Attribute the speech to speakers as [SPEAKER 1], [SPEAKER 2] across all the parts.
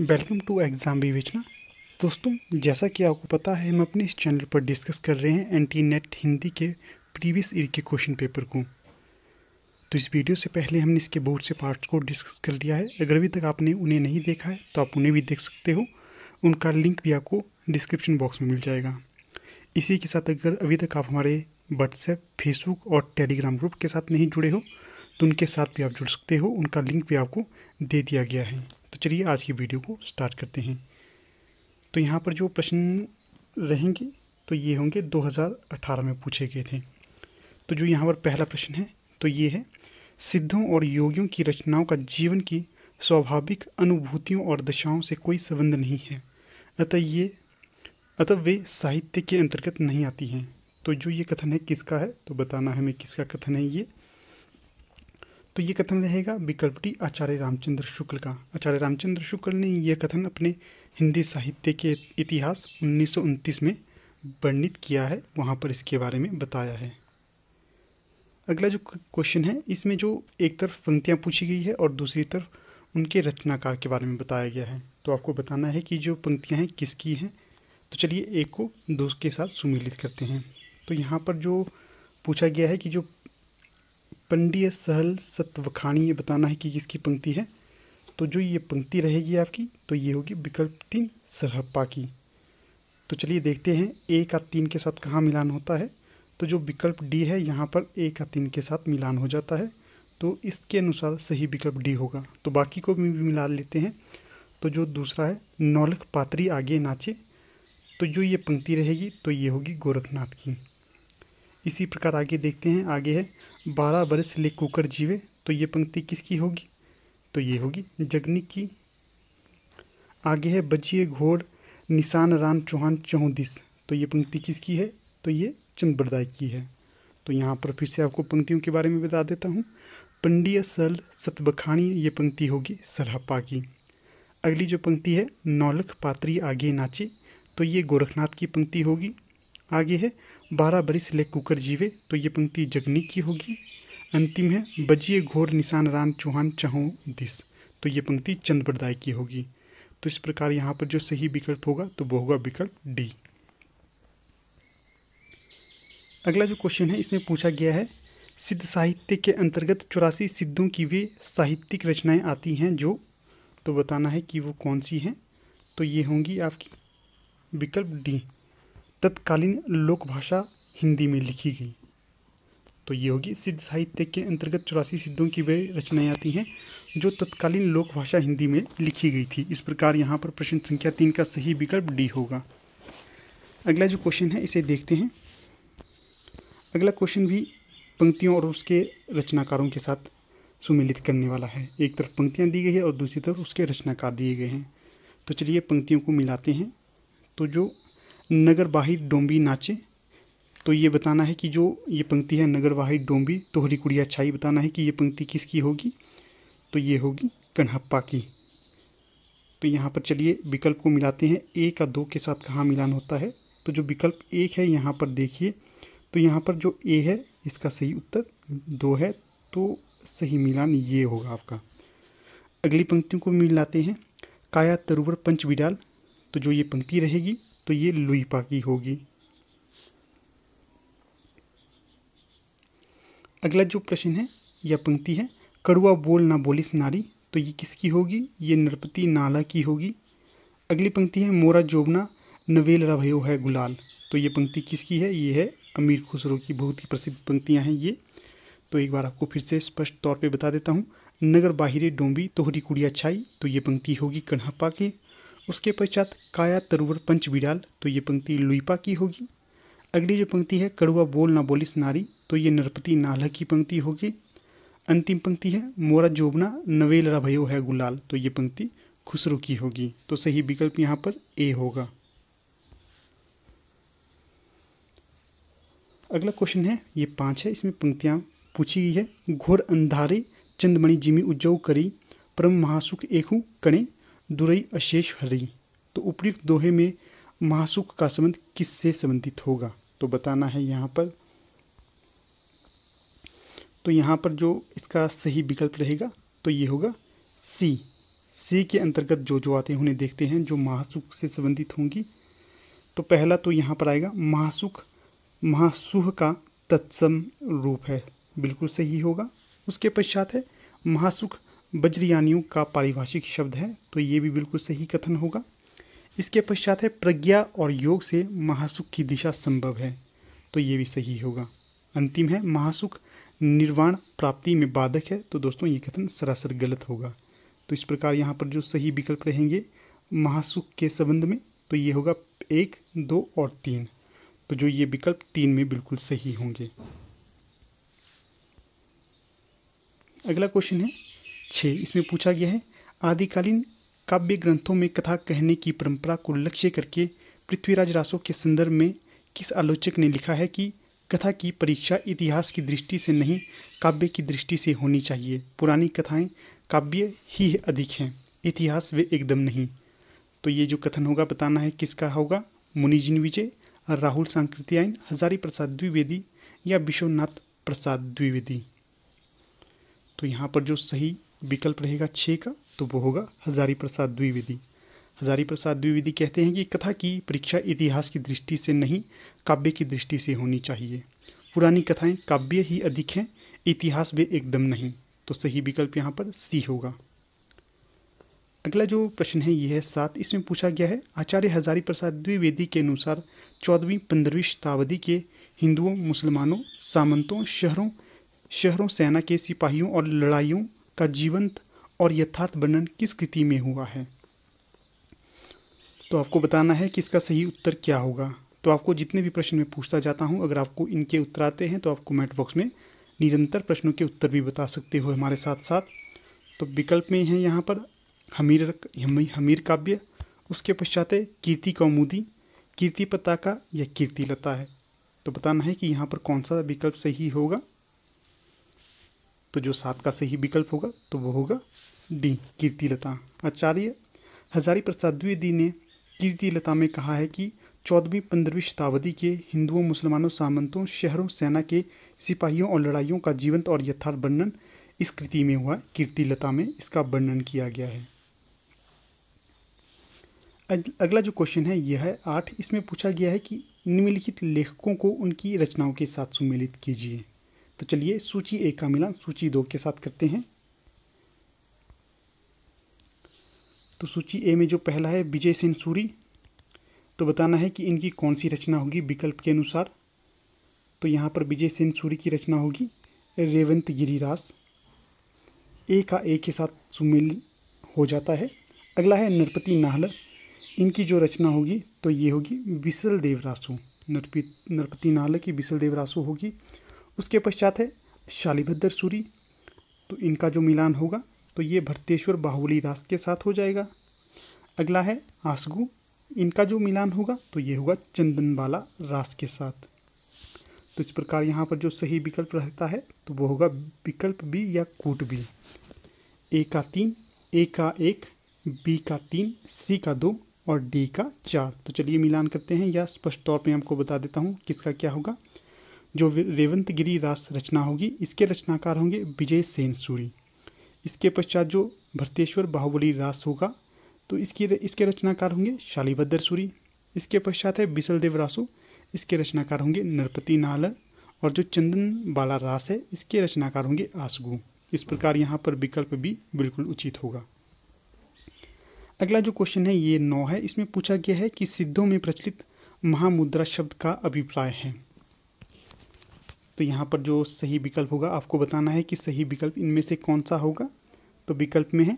[SPEAKER 1] welcome to exam विवेचना दोस्तों जैसा कि आपको पता है हम अपने इस चैनल पर डिस्कस कर रहे हैं एंटी नेट हिंदी के प्रीवियस ईयर के क्वेश्चन पेपर को तो इस वीडियो से पहले हमने इसके बहुत से पार्ट्स को डिस्कस कर लिया है अगर अभी तक आपने उन्हें नहीं देखा है तो आप उन्हें भी देख सकते हो उनका लिंक भी आपको डिस्क्रिप्शन बॉक्स में मिल जाएगा इसी के साथ अगर अभी तक आप हमारे व्हाट्सएप फेसबुक और टेलीग्राम ग्रुप के साथ नहीं जुड़े हो तो उनके साथ भी आप जुड़ सकते हो उनका लिंक भी आपको दे दिया गया है तो चलिए आज की वीडियो को स्टार्ट करते हैं तो यहाँ पर जो प्रश्न रहेंगे तो ये होंगे 2018 में पूछे गए थे तो जो यहाँ पर पहला प्रश्न है तो ये है सिद्धों और योगियों की रचनाओं का जीवन की स्वाभाविक अनुभूतियों और दशाओं से कोई संबंध नहीं है अतः ये अतः वे साहित्य के अंतर्गत नहीं आती हैं तो जो ये कथन है किसका है तो बताना हमें किसका कथन है ये तो ये कथन रहेगा विकल्प डी आचार्य रामचंद्र शुक्ल का आचार्य रामचंद्र शुक्ल ने यह कथन अपने हिंदी साहित्य के इतिहास उन्नीस में वर्णित किया है वहाँ पर इसके बारे में बताया है अगला जो क्वेश्चन है इसमें जो एक तरफ पंक्तियाँ पूछी गई है और दूसरी तरफ उनके रचनाकार के बारे में बताया गया है तो आपको बताना है कि जो पंक्तियाँ हैं किसकी हैं तो चलिए एक को दो के साथ सुमिलित करते हैं तो यहाँ पर जो पूछा गया है कि जो पंडित सहल सत्वखाणी ये बताना है कि किसकी पंक्ति है तो जो ये पंक्ति रहेगी आपकी तो ये होगी विकल्प तीन सरहप्पा की तो चलिए देखते हैं ए का तीन के साथ कहाँ मिलान होता है तो जो विकल्प डी है यहाँ पर ए का तीन के साथ मिलान हो जाता है तो इसके अनुसार सही विकल्प डी होगा तो बाकी को भी मिला लेते हैं तो जो दूसरा है नौलख पात्री आगे नाचे तो जो ये पंक्ति रहेगी तो ये होगी गोरखनाथ की इसी प्रकार आगे देखते हैं आगे है बारह बरस ले कुकर जीवे तो ये पंक्ति किसकी होगी तो ये होगी जगनी की आगे है बजिए घोड़ निशान राम चौहान चौदिस तो ये पंक्ति किसकी है तो ये चंद्रदाय की है तो यहाँ पर फिर से आपको पंक्तियों के बारे में बता देता हूँ पंडिया सल सतबखाणी ये पंक्ति होगी सरहपा की अगली जो पंक्ति है नौलख पात्री आगे नाचे तो ये गोरखनाथ की पंक्ति होगी आगे है बारह बरिस ले कुकर जीवे तो ये पंक्ति जगनी की होगी अंतिम है बजिए घोर निशान राम चौहान चहों दिस तो ये पंक्ति चंद्रदाय की होगी तो इस प्रकार यहाँ पर जो सही विकल्प होगा तो वो होगा विकल्प डी अगला जो क्वेश्चन है इसमें पूछा गया है सिद्ध साहित्य के अंतर्गत चौरासी सिद्धों की वे साहित्यिक रचनाएं आती हैं जो तो बताना है कि वो कौन सी हैं तो ये होंगी आपकी विकल्प डी तत्कालीन लोक भाषा हिंदी में लिखी गई तो ये होगी सिद्ध साहित्य के अंतर्गत चौरासी सिद्धों की वे रचनाएं आती हैं जो तत्कालीन लोक भाषा हिंदी में लिखी गई थी इस प्रकार यहाँ पर प्रश्न संख्या तीन का सही विकल्प डी होगा अगला जो क्वेश्चन है इसे देखते हैं अगला क्वेश्चन भी पंक्तियों और उसके रचनाकारों के साथ सुमिलित करने वाला है एक तरफ पंक्तियाँ दी गई है और दूसरी तरफ उसके रचनाकार दिए गए हैं तो चलिए पंक्तियों को मिलाते हैं तो जो नगरवाही डोंबी नाचे तो ये बताना है कि जो ये पंक्ति है नगरवाही डोंबी तोहरी कुड़िया छाई बताना है कि ये पंक्ति किसकी होगी तो ये होगी कन्हप्पा की तो यहाँ पर चलिए विकल्प को मिलाते हैं ए का दो के साथ कहाँ मिलान होता है तो जो विकल्प एक है यहाँ पर देखिए तो यहाँ पर जो ए है इसका सही उत्तर दो है तो सही मिलान ये होगा आपका अगली पंक्तियों को मिलाते हैं काया तरुवर पंच विडाल तो जो ये पंक्ति रहेगी तो ये लुईपा की होगी अगला जो प्रश्न है यह पंक्ति है कड़ुआ बोल ना बोलिस नारी तो ये किसकी होगी ये नरपति नाला की होगी अगली पंक्ति है मोरा जोबना नवेल रभयो है गुलाल तो ये पंक्ति किसकी है ये है अमीर खुसरो की बहुत ही प्रसिद्ध पंक्तियां हैं ये तो एक बार आपको फिर से स्पष्ट तौर पे बता देता हूँ नगर बाहिरे डोंबी तोहरी कुड़िया छाई तो ये पंक्ति होगी कन्हापा के उसके पश्चात काया तरुवर पंच बिड़ाल तो ये पंक्ति लुईपा की होगी अगली जो पंक्ति है कड़ुआ बोल ना बोलिस नारी तो ये नरपति नाला की पंक्ति होगी अंतिम पंक्ति है मोरा जोबना नवेल भयो है गुलाल तो ये पंक्ति खुसरो की होगी तो सही विकल्प यहाँ पर ए होगा अगला क्वेश्चन है ये पांच है इसमें पंक्तियाँ पूछी गई है घोर अंधारे चंदमणि जिमी उज्जव करी परम महासुख एकू कणे दुरई अशेष हरी तो उपयुक्त दोहे में महासुख का संबंध किससे संबंधित होगा तो बताना है यहाँ पर तो यहाँ पर जो इसका सही विकल्प रहेगा तो ये होगा सी सी के अंतर्गत जो जो आते हैं उन्हें देखते हैं जो महासुख से संबंधित होंगी तो पहला तो यहाँ पर आएगा महासुख महासुह का तत्सम रूप है बिल्कुल सही होगा उसके पश्चात है महासुख बज्रयानियों का पारिभाषिक शब्द है तो ये भी बिल्कुल सही कथन होगा इसके पश्चात है प्रज्ञा और योग से महासुख की दिशा संभव है तो ये भी सही होगा अंतिम है महासुख निर्वाण प्राप्ति में बाधक है तो दोस्तों ये कथन सरासर गलत होगा तो इस प्रकार यहाँ पर जो सही विकल्प रहेंगे महासुख के संबंध में तो ये होगा एक दो और तीन तो जो ये विकल्प तीन में बिल्कुल सही होंगे अगला क्वेश्चन है छः इसमें पूछा गया है आदिकालीन काव्य ग्रंथों में कथा कहने की परंपरा को लक्ष्य करके पृथ्वीराज रासो के संदर्भ में किस आलोचक ने लिखा है कि कथा की परीक्षा इतिहास की दृष्टि से नहीं काव्य की दृष्टि से होनी चाहिए पुरानी कथाएं काव्य ही अधिक हैं इतिहास वे एकदम नहीं तो ये जो कथन होगा बताना है किसका होगा मुनिजिन विजय राहुल सांकृत्यायन हजारी प्रसाद द्विवेदी या विश्वनाथ प्रसाद द्विवेदी तो यहाँ पर जो सही विकल्प रहेगा छः का तो वो होगा हजारी प्रसाद द्विवेदी हजारी प्रसाद द्विवेदी कहते हैं कि कथा की परीक्षा इतिहास की दृष्टि से नहीं काव्य की दृष्टि से होनी चाहिए पुरानी कथाएं काव्य ही अधिक हैं इतिहास भी एकदम नहीं तो सही विकल्प यहाँ पर सी होगा अगला जो प्रश्न है यह है सात इसमें पूछा गया है आचार्य हजारी प्रसाद द्विवेदी के अनुसार चौदहवीं पंद्रहवीं शताब्दी के हिंदुओं मुसलमानों सामंतों शहरों शहरों सेना के सिपाहियों और लड़ाइयों का जीवंत और यथार्थ वर्णन किस कृति में हुआ है तो आपको बताना है कि इसका सही उत्तर क्या होगा तो आपको जितने भी प्रश्न में पूछता जाता हूँ अगर आपको इनके उत्तर आते हैं तो आप कमेंट बॉक्स में निरंतर प्रश्नों के उत्तर भी बता सकते हो हमारे साथ साथ तो विकल्प में है यहाँ पर हमीर हमीर काव्य उसके पश्चात है कीर्ति कौमुदी कीर्ति पताका या कीर्ति लता है तो बताना है कि यहाँ पर कौन सा विकल्प सही होगा तो जो सात का सही विकल्प होगा तो वो होगा डी कीर्ति लता आचार्य हजारी प्रसाद द्विवेदी ने कीर्ति लता में कहा है कि चौदहवीं पंद्रहवीं शताब्दी के हिंदुओं मुसलमानों सामंतों शहरों सेना के सिपाहियों और लड़ाइयों का जीवंत और यथार्थ वर्णन इस कृति में हुआ कीर्ति लता में इसका वर्णन किया गया है अगला जो क्वेश्चन है यह है आठ इसमें पूछा गया है कि निम्नलिखित लेखकों को उनकी रचनाओं के साथ सुमेलित कीजिए तो चलिए सूची एक का मिलान सूची दो के साथ करते हैं तो सूची ए में जो पहला है विजय सेन सूरी तो बताना है कि इनकी कौन सी रचना होगी विकल्प के अनुसार तो यहाँ पर विजय सेन सूरी की रचना होगी रेवंत गिरिरास ए का ए के साथ सुमेल हो जाता है अगला है नरपति नाहल इनकी जो रचना होगी तो ये होगी बिसल देवरासु नरपति नरपति नाहल की बिसल देवरासु होगी उसके पश्चात है शालीभद्र सूरी तो इनका जो मिलान होगा तो ये भरतेश्वर बाहुली दास के साथ हो जाएगा अगला है आसगू इनका जो मिलान होगा तो ये होगा चंदन बाला रास के साथ तो इस प्रकार यहाँ पर जो सही विकल्प रहता है तो वो होगा विकल्प बी या कूट बी ए का तीन ए का एक बी का तीन सी का दो और डी का चार तो चलिए मिलान करते हैं या स्पष्ट तौर पे आपको बता देता हूँ किसका क्या होगा जो रेवंतगिरी रास रचना होगी इसके रचनाकार होंगे विजय सेन सूरी इसके पश्चात जो भरतेश्वर बाहुबली रास होगा तो इसकी इसके रचनाकार होंगे शालीभद्र सूरी इसके पश्चात है बिसल देव रासो इसके रचनाकार होंगे नरपति नाल और जो चंदन बाला रास है इसके रचनाकार होंगे आसगू इस प्रकार यहाँ पर विकल्प भी बिल्कुल उचित होगा अगला जो क्वेश्चन है ये नौ है इसमें पूछा गया है कि सिद्धों में प्रचलित महामुद्रा शब्द का अभिप्राय है तो यहाँ पर जो सही विकल्प होगा आपको बताना है कि सही विकल्प इनमें से कौन सा होगा तो विकल्प में है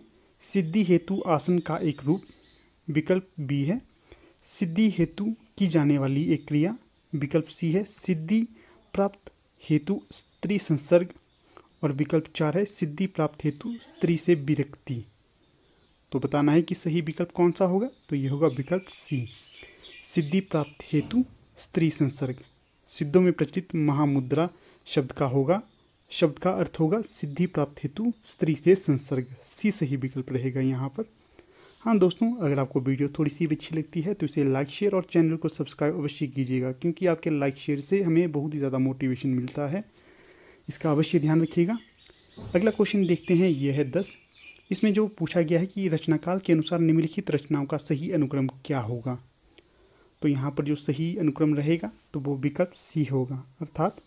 [SPEAKER 1] सिद्धि हेतु आसन का एक रूप विकल्प बी है सिद्धि हेतु की जाने वाली एक क्रिया विकल्प सी है सिद्धि प्राप्त हेतु स्त्री संसर्ग और विकल्प चार है सिद्धि प्राप्त हेतु स्त्री से विरक्ति तो बताना है कि सही विकल्प कौन सा होगा तो ये होगा विकल्प सी सिद्धि प्राप्त हेतु स्त्री संसर्ग सिद्धों में प्रचलित महामुद्रा शब्द का होगा शब्द का अर्थ होगा सिद्धि प्राप्त हेतु स्त्री से संसर्ग सी सही विकल्प रहेगा यहाँ पर हाँ दोस्तों अगर आपको वीडियो थोड़ी सी भी अच्छी लगती है तो इसे लाइक शेयर और चैनल को सब्सक्राइब अवश्य कीजिएगा क्योंकि आपके लाइक शेयर से हमें बहुत ही ज़्यादा मोटिवेशन मिलता है इसका अवश्य ध्यान रखिएगा अगला क्वेश्चन देखते हैं यह है दस इसमें जो पूछा गया है कि रचनाकाल के अनुसार निम्नलिखित रचनाओं का सही अनुक्रम क्या होगा तो यहाँ पर जो सही अनुक्रम रहेगा तो वो विकल्प सी होगा अर्थात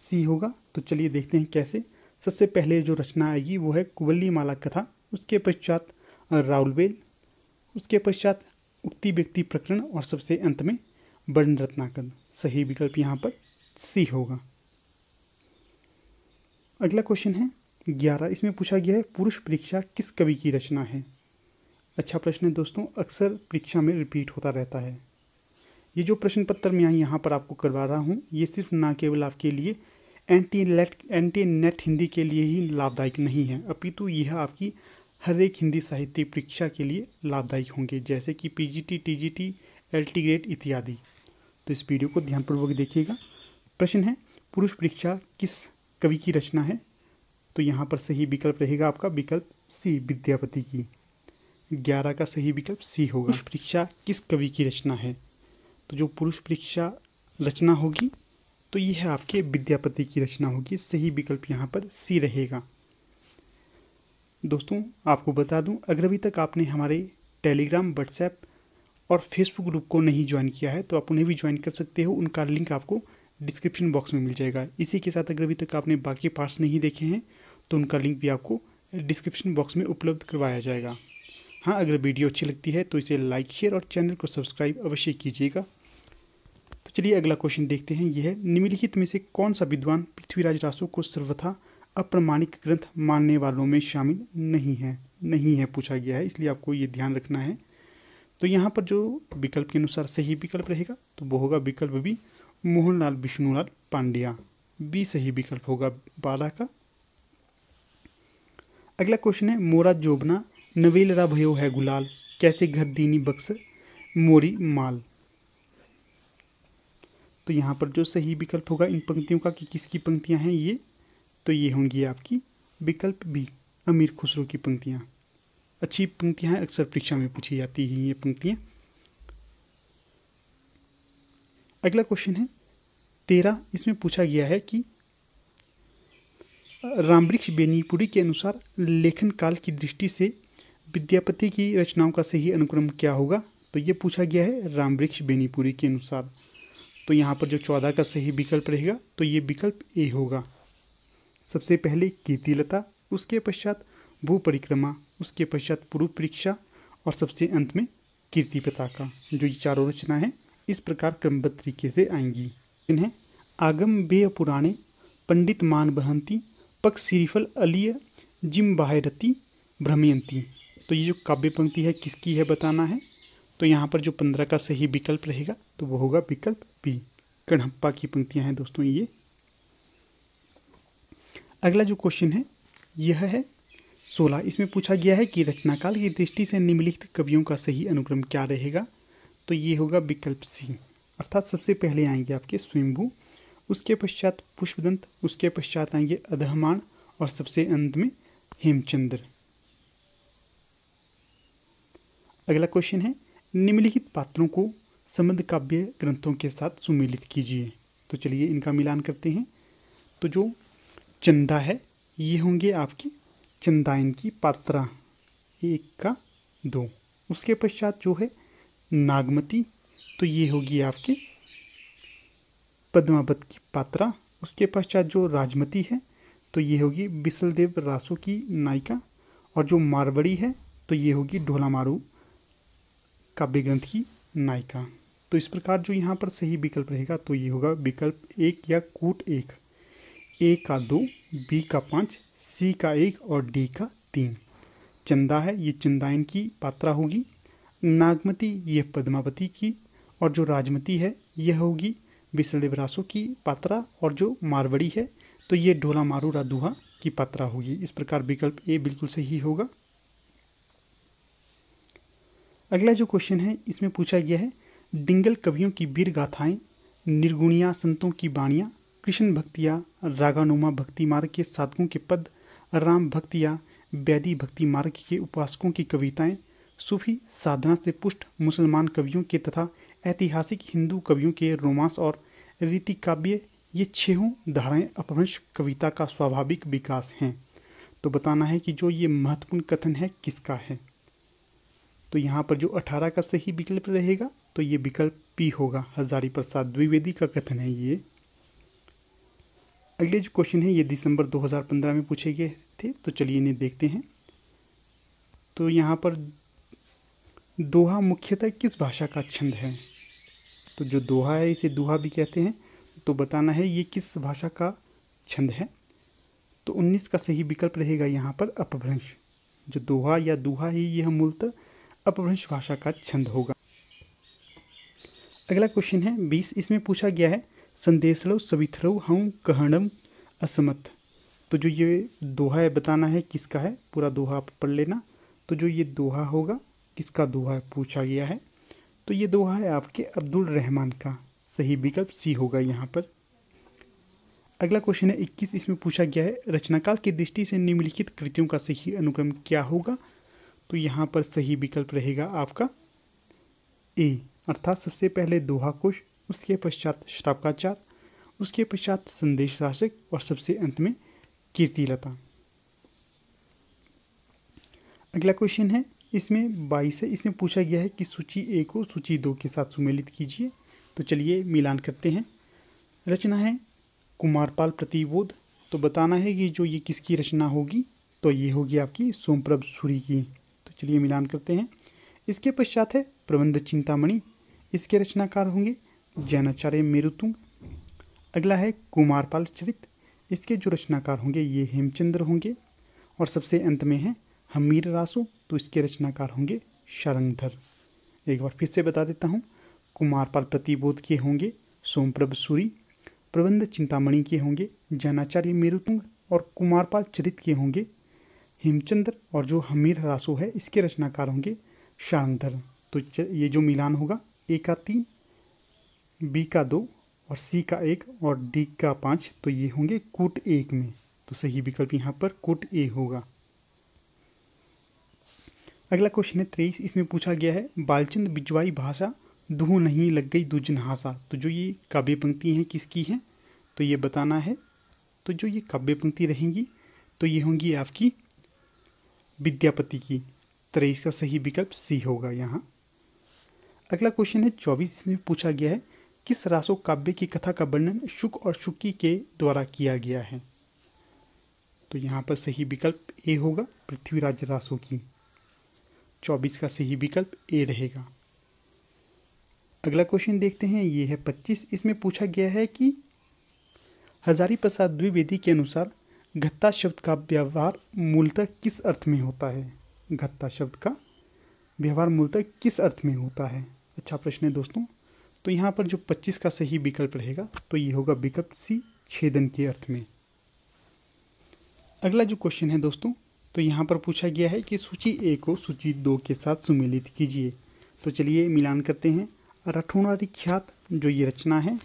[SPEAKER 1] सी होगा तो चलिए देखते हैं कैसे सबसे पहले जो रचना आएगी वो है कुवली माला कथा उसके पश्चात राउलबेल उसके पश्चात उक्ति व्यक्ति प्रकरण और सबसे अंत में वर्ण रत्नाकरण सही विकल्प यहाँ पर सी होगा अगला क्वेश्चन है ग्यारह इसमें पूछा गया है पुरुष परीक्षा किस कवि की रचना है अच्छा प्रश्न है दोस्तों अक्सर परीक्षा में रिपीट होता रहता है ये जो प्रश्न पत्र मैं यहाँ पर आपको करवा रहा हूँ ये सिर्फ ना केवल आपके लिए N T net N T net Hindi के लिए ही लाभदायक नहीं है अपितु यह आपकी हर एक हिंदी साहित्य परीक्षा के लिए लाभदायक होंगे जैसे कि पीजीटी टीजीटी एलटी ग्रेड इत्यादि तो इस वीडियो को ध्यानपूर्वक देखिएगा प्रश्न है पुरुष परीक्षा किस कवि की रचना है तो यहाँ पर सही विकल्प रहेगा आपका विकल्प सी विद्यापति की ग्यारह का सही विकल्प सी होगा पुरुष परीक्षा किस कवि की रचना है तो जो पुरुष परीक्षा रचना होगी तो यह है आपके विद्यापति की रचना होगी सही विकल्प यहाँ पर सी रहेगा दोस्तों आपको बता दूं अगर अभी तक आपने हमारे टेलीग्राम व्हाट्सएप और फेसबुक ग्रुप को नहीं ज्वाइन किया है तो आप उन्हें भी ज्वाइन कर सकते हो उनका लिंक आपको डिस्क्रिप्शन बॉक्स में मिल जाएगा इसी के साथ अगर अभी तक आपने बाकी पार्ट्स नहीं देखे हैं तो उनका लिंक भी आपको डिस्क्रिप्शन बॉक्स में उपलब्ध करवाया जाएगा हाँ अगर वीडियो अच्छी लगती है तो इसे लाइक शेयर और चैनल को सब्सक्राइब अवश्य कीजिएगा तो चलिए अगला क्वेश्चन देखते हैं यह है निम्नलिखित में से कौन सा विद्वान पृथ्वीराज रासो को सर्वथा अप्रमाणिक ग्रंथ मानने वालों में शामिल नहीं है नहीं है पूछा गया है इसलिए आपको ये ध्यान रखना है तो यहाँ पर जो विकल्प के अनुसार सही विकल्प रहेगा तो वो होगा विकल्प बी मोहनलाल विष्णुलाल पांड्या बी सही विकल्प होगा बारह का अगला क्वेश्चन है मोरा जोबना नवेलरा भयो है गुलाल कैसे घर दीनी बक्स मोरी माल तो यहाँ पर जो सही विकल्प होगा इन पंक्तियों का कि किसकी पंक्तियाँ हैं ये तो ये होंगी आपकी विकल्प बी अमीर खुसरो की पंक्तियाँ अच्छी पंक्तियाँ हैं अक्सर परीक्षा में पूछी जाती हैं ये पंक्तियाँ अगला क्वेश्चन है तेरह इसमें पूछा गया है कि रामवृक्ष बेनीपुरी के अनुसार लेखन काल की दृष्टि से विद्यापति की रचनाओं का सही अनुक्रम क्या होगा तो ये पूछा गया है रामवृक्ष बेनीपुरी के अनुसार तो यहाँ पर जो चौदह का सही विकल्प रहेगा तो ये विकल्प ए होगा सबसे पहले कीर्तिलता उसके पश्चात भू परिक्रमा उसके पश्चात पूर्व परीक्षा और सबसे अंत में कीर्ति पताका जो ये चारों रचना है इस प्रकार क्रमबद्ध तरीके से आएंगी इन्हें आगम बे पुराणे पंडित मान बहंती पक्ष सिरिफल अलिय जिम बाहरती भ्रमयंती तो ये जो काव्य पंक्ति है किसकी है बताना है तो यहाँ पर जो पंद्रह का सही विकल्प रहेगा तो वो होगा विकल्प बी कणप्पा की पंक्तियाँ हैं दोस्तों ये अगला जो क्वेश्चन है यह है सोलह इसमें पूछा गया है कि रचनाकाल की दृष्टि से निम्नलिखित कवियों का सही अनुक्रम क्या रहेगा तो ये होगा विकल्प सी अर्थात सबसे पहले आएंगे आपके स्वयंभू उसके पश्चात पुष्पदंत उसके पश्चात आएंगे अधहमाण और सबसे अंत में हेमचंद्र अगला क्वेश्चन है निम्नलिखित पात्रों को संबंध काव्य ग्रंथों के साथ सुमिलित कीजिए तो चलिए इनका मिलान करते हैं तो जो चंदा है ये होंगे आपकी चंदायन की पात्रा एक का दो उसके पश्चात जो है नागमती तो ये होगी आपकी पद्मावत की पात्रा उसके पश्चात जो राजमती है तो ये होगी बिसलदेव रासो की नायिका और जो मारवड़ी है तो ये होगी ढोला मारू काव्य ग्रंथ की नायिका तो इस प्रकार जो यहाँ पर सही विकल्प रहेगा तो ये होगा विकल्प एक या कूट एक ए का दो बी का पाँच सी का एक और डी का तीन चंदा है ये चंदायन की पात्रा होगी नागमती ये पद्मावती की और जो राजमती है यह होगी बिसलेवरासो की पात्रा और जो मारवड़ी है तो ये ढोला मारू राधुहा की पात्रा होगी इस प्रकार विकल्प ए बिल्कुल सही होगा अगला जो क्वेश्चन है इसमें पूछा गया है डिंगल कवियों की वीर गाथाएँ निर्गुणिया संतों की बाणियाँ कृष्ण भक्तिया रागानुमा भक्ति मार्ग के साधकों के पद राम भक्तिया वैदी भक्ति मार्ग के उपासकों की कविताएं सूफी साधना से पुष्ट मुसलमान कवियों के तथा ऐतिहासिक हिंदू कवियों के रोमांस और रीति काव्य ये छहों धाराएं अपभ्रंश कविता का स्वाभाविक विकास हैं तो बताना है कि जो ये महत्वपूर्ण कथन है किसका है तो यहाँ पर जो अठारह का सही विकल्प रहेगा तो ये विकल्प पी होगा हजारी प्रसाद द्विवेदी का कथन है ये अगले जो क्वेश्चन है ये दिसंबर 2015 में पूछे गए थे तो चलिए इन्हें देखते हैं तो यहाँ पर दोहा मुख्यतः किस भाषा का छंद है तो जो दोहा है इसे दोहा भी कहते हैं तो बताना है ये किस भाषा का छंद है तो 19 का सही विकल्प रहेगा यहाँ पर अपभ्रंश जो दोहा या दोहा ही यह मूलतः अपभ्रंश भाषा का छंद होगा अगला क्वेश्चन है बीस इसमें पूछा गया है लो सवित्रो हम कहणम असमत तो जो ये दोहा है बताना है किसका है पूरा दोहा आप पढ़ लेना तो जो ये दोहा होगा किसका दोहा पूछा गया है तो ये दोहा है आपके अब्दुल रहमान का सही विकल्प सी होगा यहाँ पर अगला क्वेश्चन है इक्कीस इसमें पूछा गया है रचनाकाल की दृष्टि से निम्नलिखित कृतियों का सही अनुक्रम क्या होगा तो यहाँ पर सही विकल्प रहेगा आपका ए अर्थात सबसे पहले दोहा कोश उसके पश्चात श्रापकाचार उसके पश्चात संदेश शासक और सबसे अंत में कीर्तिलता अगला क्वेश्चन है इसमें बाईस है इसमें पूछा गया है कि सूची ए को सूची दो के साथ सुमेलित कीजिए तो चलिए मिलान करते हैं रचना है कुमारपाल प्रतिबोध तो बताना है कि जो ये किसकी रचना होगी तो ये होगी आपकी सोमप्रभ सूरी की चलिए मिलान करते हैं इसके पश्चात है प्रबंध चिंतामणि इसके रचनाकार होंगे जैनाचार्य मेरुतुंग अगला है कुमारपाल चरित इसके जो रचनाकार होंगे ये हेमचंद्र होंगे और सबसे अंत में है हमीर रासो तो इसके रचनाकार होंगे शरंगधर एक बार फिर से बता देता हूँ कुमारपाल प्रतिबोध के होंगे सोमप्रभ सूरी प्रबंध चिंतामणि के होंगे जैनाचार्य मेरुतुंग और कुमारपाल चरित के होंगे हेमचंद्र और जो हमीर रासो है इसके रचनाकार होंगे शानंदर तो ये जो मिलान होगा ए का तीन बी का दो और सी का एक और डी का पाँच तो ये होंगे कूट एक में तो सही विकल्प यहाँ पर कूट ए होगा अगला क्वेश्चन है तेईस इसमें पूछा गया है बालचंद बिजवाई भाषा दूह नहीं लग गई दुजनहासा तो जो ये काव्य पंक्ति हैं किसकी हैं तो ये बताना है तो जो ये काव्य पंक्ति रहेंगी तो ये होंगी आपकी विद्यापति की तरह इसका सही विकल्प सी होगा यहाँ अगला क्वेश्चन है चौबीस इसमें पूछा गया है किस रासो काव्य की कथा का वर्णन शुक और शुक्की के द्वारा किया गया है तो यहाँ पर सही विकल्प ए होगा पृथ्वीराज रासो की चौबीस का सही विकल्प ए रहेगा अगला क्वेश्चन देखते हैं ये है पच्चीस इसमें पूछा गया है कि हजारी प्रसाद द्विवेदी के अनुसार घत्ता शब्द का व्यवहार मूलतः किस अर्थ में होता है घत्ता शब्द का व्यवहार मूलतः किस अर्थ में होता है अच्छा प्रश्न है दोस्तों तो यहाँ पर जो पच्चीस का सही विकल्प रहेगा तो ये होगा विकल्प सी छेदन के अर्थ में अगला जो क्वेश्चन है दोस्तों तो यहाँ पर पूछा गया है कि सूची ए को सूची दो के साथ सुमेलित कीजिए तो चलिए मिलान करते हैं रठोणारी ख्यात जो ये रचना है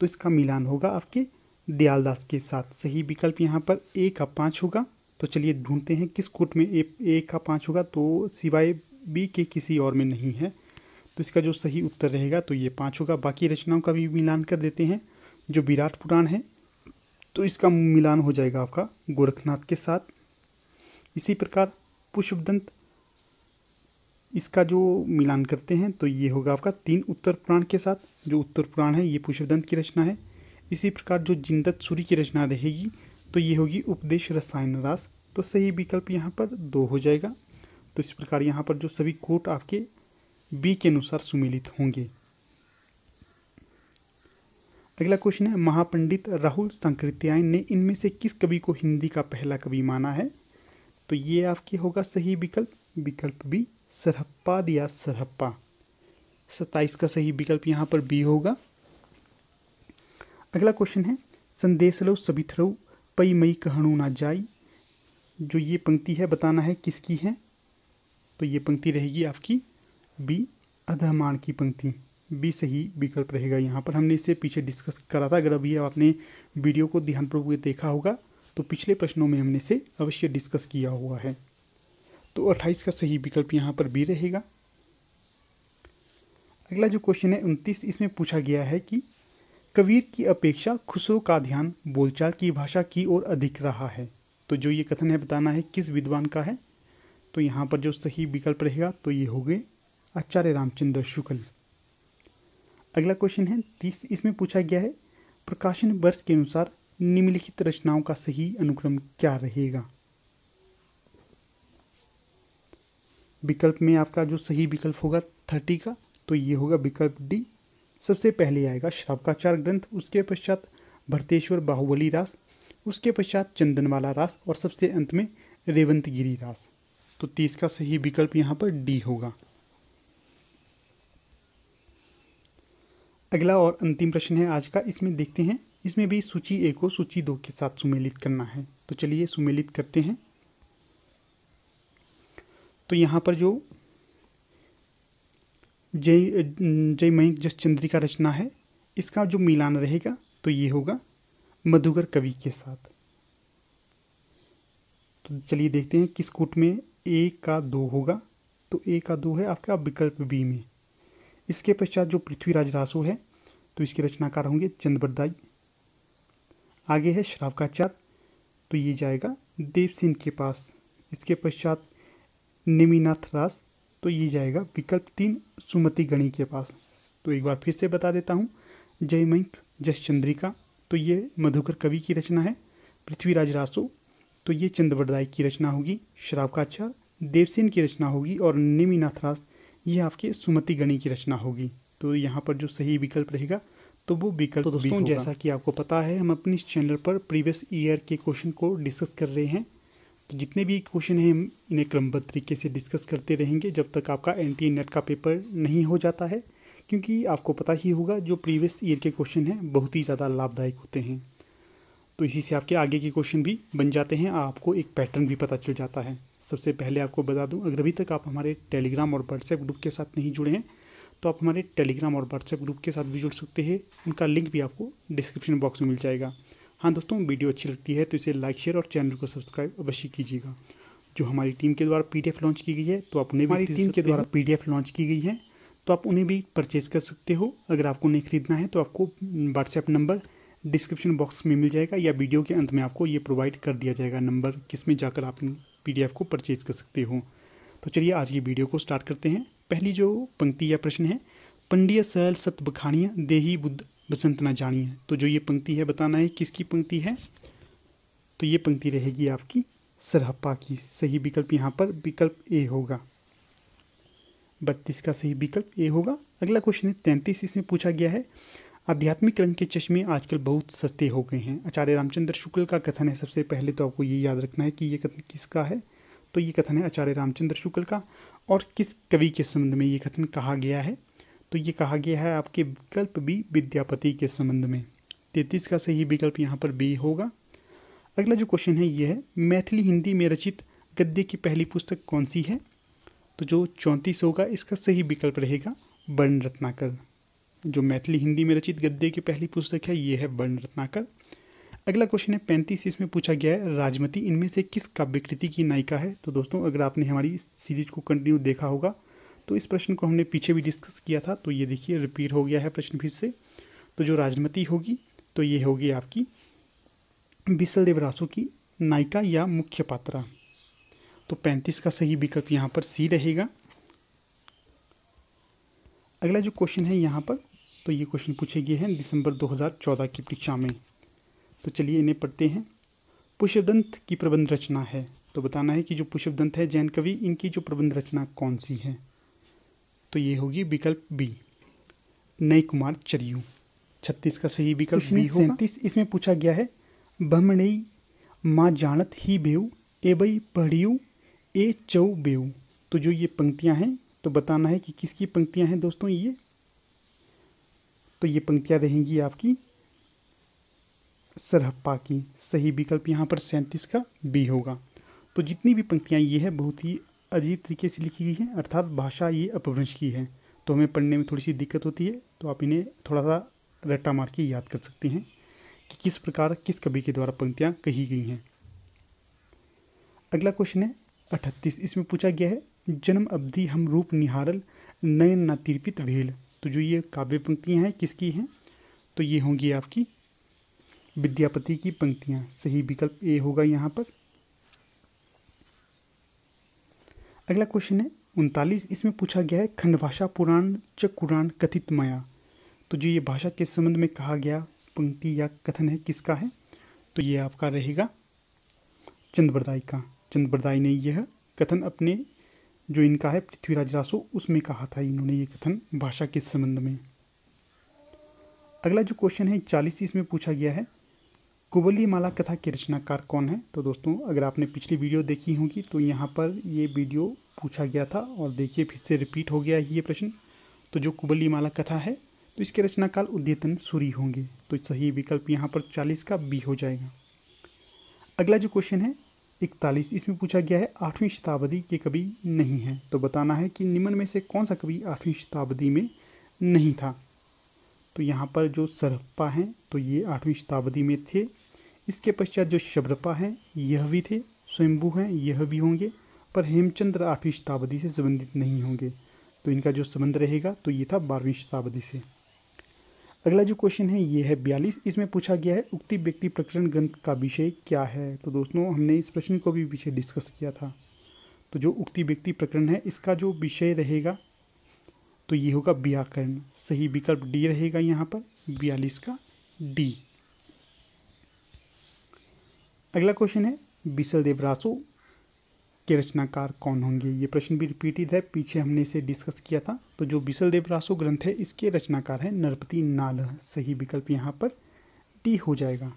[SPEAKER 1] तो इसका मिलान होगा आपके दयालदास के साथ सही विकल्प यहाँ पर ए का पाँच होगा तो चलिए ढूंढते हैं किस कोट में ए ए का पाँच होगा तो सिवाय बी के किसी और में नहीं है तो इसका जो सही उत्तर रहेगा तो ये पाँच होगा बाकी रचनाओं का भी मिलान कर देते हैं जो विराट पुराण है तो इसका मिलान हो जाएगा आपका गोरखनाथ के साथ इसी प्रकार पुष्पदंत इसका जो मिलान करते हैं तो ये होगा आपका तीन उत्तर पुराण के साथ जो उत्तर पुराण है ये पुष्पदंत की रचना है इसी प्रकार जो जिंदत सूर्य की रचना रहेगी तो ये होगी उपदेश रसायन रास तो सही विकल्प यहाँ पर दो हो जाएगा तो इस प्रकार यहाँ पर जो सभी कोट आपके बी के अनुसार सुमिलित होंगे अगला क्वेश्चन है महापंडित राहुल संकृत्यायन ने इनमें से किस कवि को हिंदी का पहला कवि माना है तो ये आपके होगा सही विकल्प विकल्प बी सरहप्पा दिया सरहप्पा सत्ताईस का सही विकल्प यहाँ पर बी होगा अगला क्वेश्चन है संदेश लो सभी थ्रो पई मई कहणु ना जाई जो ये पंक्ति है बताना है किसकी है तो ये पंक्ति रहेगी आपकी बी अधमान की पंक्ति बी सही विकल्प रहेगा यहाँ पर हमने इसे पीछे डिस्कस करा था अगर अभी आपने वीडियो को ध्यानपूर्वक देखा होगा तो पिछले प्रश्नों में हमने इसे अवश्य डिस्कस किया हुआ है तो अट्ठाईस का सही विकल्प यहाँ पर बी रहेगा अगला जो क्वेश्चन है उनतीस इसमें पूछा गया है कि कबीर की अपेक्षा खुसरो का ध्यान बोलचाल की भाषा की ओर अधिक रहा है तो जो ये कथन है बताना है किस विद्वान का है तो यहाँ पर जो सही विकल्प रहेगा तो ये हो गए आचार्य रामचंद्र शुक्ल अगला क्वेश्चन है तीस इसमें पूछा गया है प्रकाशन वर्ष के अनुसार निम्नलिखित रचनाओं का सही अनुक्रम क्या रहेगा विकल्प में आपका जो सही विकल्प होगा थर्टी का तो ये होगा विकल्प डी सबसे पहले आएगा श्रावकाचार ग्रंथ उसके पश्चात भरतेश्वर बाहुबली रास उसके पश्चात चंदनवाला रास और सबसे अंत में रेवंतगिरी रास तो तीस का सही विकल्प यहाँ पर डी होगा अगला और अंतिम प्रश्न है आज का इसमें देखते हैं इसमें भी सूची ए को सूची दो के साथ सुमेलित करना है तो चलिए सुमेलित करते हैं तो यहाँ पर जो जय जय मयंक जस चंद्री का रचना है इसका जो मिलान रहेगा तो ये होगा मधुकर कवि के साथ तो चलिए देखते हैं किस कूट में एक का दो होगा तो ए का दो है आपका विकल्प बी में इसके पश्चात जो पृथ्वीराज रासो है तो इसके रचनाकार होंगे चंद्रबरदाई आगे है शराब का चार तो ये जाएगा सिंह के पास इसके पश्चात नेमीनाथ रास तो ये जाएगा विकल्प तीन सुमति गणी के पास तो एक बार फिर से बता देता हूँ जय मंक जस चंद्रिका तो ये मधुकर कवि की रचना है पृथ्वीराज रासो तो ये चंद्रवरदाय की रचना होगी श्रावकाचार देवसेन की रचना होगी और नेमीनाथ रास ये आपके सुमति गणी की रचना होगी तो यहाँ पर जो सही विकल्प रहेगा तो वो विकल्प तो दोस्तों जैसा कि आपको पता है हम अपने इस चैनल पर प्रीवियस ईयर के क्वेश्चन को डिस्कस कर रहे हैं तो जितने भी क्वेश्चन हैं इन्हें क्रमबद्ध तरीके से डिस्कस करते रहेंगे जब तक आपका एन टी नेट का पेपर नहीं हो जाता है क्योंकि आपको पता ही होगा जो प्रीवियस ईयर के क्वेश्चन हैं बहुत ही ज़्यादा लाभदायक होते हैं तो इसी से आपके आगे के क्वेश्चन भी बन जाते हैं आपको एक पैटर्न भी पता चल जाता है सबसे पहले आपको बता दूं अगर अभी तक आप हमारे टेलीग्राम और व्हाट्सएप ग्रुप के साथ नहीं जुड़े हैं तो आप हमारे टेलीग्राम और व्हाट्सएप ग्रुप के साथ भी जुड़ सकते हैं उनका लिंक भी आपको डिस्क्रिप्शन बॉक्स में मिल जाएगा हाँ दोस्तों वीडियो अच्छी लगती है तो इसे लाइक शेयर और चैनल को सब्सक्राइब अवश्य कीजिएगा जो हमारी टीम के द्वारा पीडीएफ लॉन्च की गई है तो आप उन्हें हमारी टीम के द्वारा पीडीएफ लॉन्च की गई है तो आप उन्हें भी तो परचेज़ कर सकते हो अगर आपको नहीं खरीदना है तो आपको व्हाट्सएप नंबर डिस्क्रिप्शन बॉक्स में मिल जाएगा या वीडियो के अंत में आपको ये प्रोवाइड कर दिया जाएगा नंबर किस में जाकर आप पी को परचेज़ कर सकते हो तो चलिए आज की वीडियो को स्टार्ट करते हैं पहली जो पंक्ति या प्रश्न है पंडिया सहल सत बखानिया देही बुद्ध बसंत ना जानिए तो जो ये पंक्ति है बताना है किसकी पंक्ति है तो ये पंक्ति रहेगी आपकी सरहप्पा की सही विकल्प यहाँ पर विकल्प ए होगा बत्तीस का सही विकल्प ए होगा अगला क्वेश्चन है तैंतीस इसमें पूछा गया है आध्यात्मिक रंग के चश्मे आजकल बहुत सस्ते हो गए हैं आचार्य रामचंद्र शुक्ल का कथन है सबसे पहले तो आपको ये याद रखना है कि ये कथन किसका है तो ये कथन है आचार्य रामचंद्र शुक्ल का और किस कवि के संबंध में ये कथन कहा गया है तो ये कहा गया है आपके विकल्प बी विद्यापति के संबंध में तैतीस का सही विकल्प यहाँ पर बी होगा अगला जो क्वेश्चन है ये है मैथिली हिंदी में रचित गद्य की पहली पुस्तक कौन सी है तो जो चौंतीस होगा इसका सही विकल्प रहेगा वर्ण रत्नाकर जो मैथिली हिंदी में रचित गद्य की पहली पुस्तक है ये है वर्ण रत्नाकर अगला क्वेश्चन है पैंतीस इसमें पूछा गया है राजमती इनमें से किस काव्य कृति की नायिका है तो दोस्तों अगर आपने हमारी इस सीरीज को कंटिन्यू देखा होगा तो इस प्रश्न को हमने पीछे भी डिस्कस किया था तो ये देखिए रिपीट हो गया है प्रश्न फिर से तो जो राजमती होगी तो ये होगी आपकी बिसल देव रासो की नायिका या मुख्य पात्रा तो पैंतीस का सही विकल्प यहाँ पर सी रहेगा अगला जो क्वेश्चन है यहाँ पर तो ये क्वेश्चन पूछे गए हैं दिसंबर 2014 की परीक्षा में तो चलिए इन्हें पढ़ते हैं पुष्पदंत की प्रबंध रचना है तो बताना है कि जो पुष्पदंत है जैन कवि इनकी जो प्रबंध रचना कौन सी है तो ये होगी विकल्प बी नई कुमार चरियू छत्तीस का सही विकल्प बी होगा सैंतीस इसमें पूछा गया है बमणई माँ जानत ही बेऊ ए बई पढ़ियू ए चौ बेऊ तो जो ये पंक्तियाँ हैं तो बताना है कि किसकी पंक्तियाँ हैं दोस्तों ये तो ये पंक्तियाँ रहेंगी आपकी सरहप्पा की सही विकल्प यहाँ पर सैंतीस का बी होगा तो जितनी भी पंक्तियाँ ये है बहुत ही अजीब तरीके से लिखी गई है अर्थात भाषा ये अपभ्रंश की है तो हमें पढ़ने में थोड़ी सी दिक्कत होती है तो आप इन्हें थोड़ा सा रट्टा मार के याद कर सकते हैं कि किस प्रकार किस कवि के द्वारा पंक्तियाँ कही गई हैं अगला क्वेश्चन है अठतीस इसमें पूछा गया है जन्म अवधि हम रूप निहारल नयन न तिरपित भेल तो जो ये काव्य पंक्तियाँ हैं किसकी हैं तो ये होंगी आपकी विद्यापति की पंक्तियाँ सही विकल्प ए होगा यहाँ पर अगला क्वेश्चन है उनतालीस इसमें पूछा गया है खंड भाषा पुराण च कुरान कथित माया तो जो ये भाषा के संबंध में कहा गया पंक्ति या कथन है किसका है तो ये आपका रहेगा चंद्रबरदाई का चंद्रबरदाई ने यह कथन अपने जो इनका है पृथ्वीराज रासो उसमें कहा था इन्होंने ये कथन भाषा के संबंध में अगला जो क्वेश्चन है चालीस इसमें पूछा गया है कुबली माला कथा के रचनाकार कौन है तो दोस्तों अगर आपने पिछली वीडियो देखी होगी तो यहाँ पर ये वीडियो पूछा गया था और देखिए फिर से रिपीट हो गया ये प्रश्न तो जो कुबली माला कथा है तो इसके रचनाकार उद्यतन सूरी होंगे तो सही विकल्प यहाँ पर चालीस का बी हो जाएगा अगला जो क्वेश्चन है इकतालीस इसमें पूछा गया है आठवीं शताब्दी के कवि नहीं है तो बताना है कि निम्न में से कौन सा कवि आठवीं शताब्दी में नहीं था तो यहाँ पर जो सरप्पा हैं तो ये आठवीं शताब्दी में थे इसके पश्चात जो शबरपा हैं यह भी थे स्वयंभू हैं यह भी होंगे पर हेमचंद्र आठवीं शताब्दी से संबंधित नहीं होंगे तो इनका जो संबंध रहेगा तो ये था बारहवीं शताब्दी से अगला जो क्वेश्चन है ये है बयालीस इसमें पूछा गया है उक्ति व्यक्ति प्रकरण ग्रंथ का विषय क्या है तो दोस्तों हमने इस प्रश्न को भी पीछे डिस्कस किया था तो जो उक्ति व्यक्ति प्रकरण है इसका जो विषय रहेगा तो ये होगा व्याकरण सही विकल्प डी रहेगा यहाँ पर बयालीस का डी अगला क्वेश्चन है बिशल देव रासो के रचनाकार कौन होंगे ये प्रश्न भी रिपीटेड है पीछे हमने इसे डिस्कस किया था तो जो बिशल देव रासो ग्रंथ है इसके रचनाकार है नरपति नाल सही विकल्प यहाँ पर डी हो जाएगा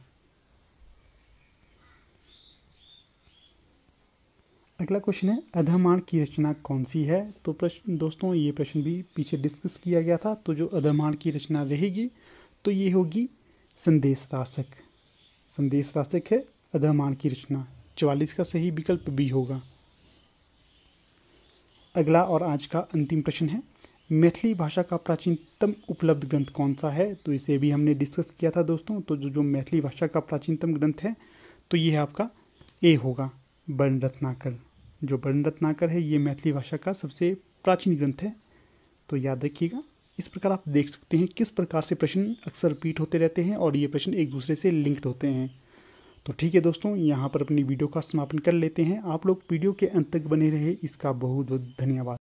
[SPEAKER 1] अगला क्वेश्चन है अधमाण की रचना कौन सी है तो प्रश्न दोस्तों ये प्रश्न भी पीछे डिस्कस किया गया था तो जो अधमाण की रचना रहेगी तो ये होगी संदेश राशक संदेश राशक है अधमान की रचना चवालीस का सही विकल्प भी होगा अगला और आज का अंतिम प्रश्न है मैथिली भाषा का प्राचीनतम उपलब्ध ग्रंथ कौन सा है तो इसे भी हमने डिस्कस किया था दोस्तों तो जो जो मैथिली भाषा का प्राचीनतम ग्रंथ है तो ये है आपका ए होगा वर्ण रत्नाकर जो वर्ण रत्नाकर है ये मैथिली भाषा का सबसे प्राचीन ग्रंथ है तो याद रखिएगा इस प्रकार आप देख सकते हैं किस प्रकार से प्रश्न अक्सर रिपीट होते रहते हैं और ये प्रश्न एक दूसरे से लिंक्ड होते हैं तो ठीक है दोस्तों यहाँ पर अपनी वीडियो का समापन कर लेते हैं आप लोग वीडियो के अंत तक बने रहे इसका बहुत बहुत धन्यवाद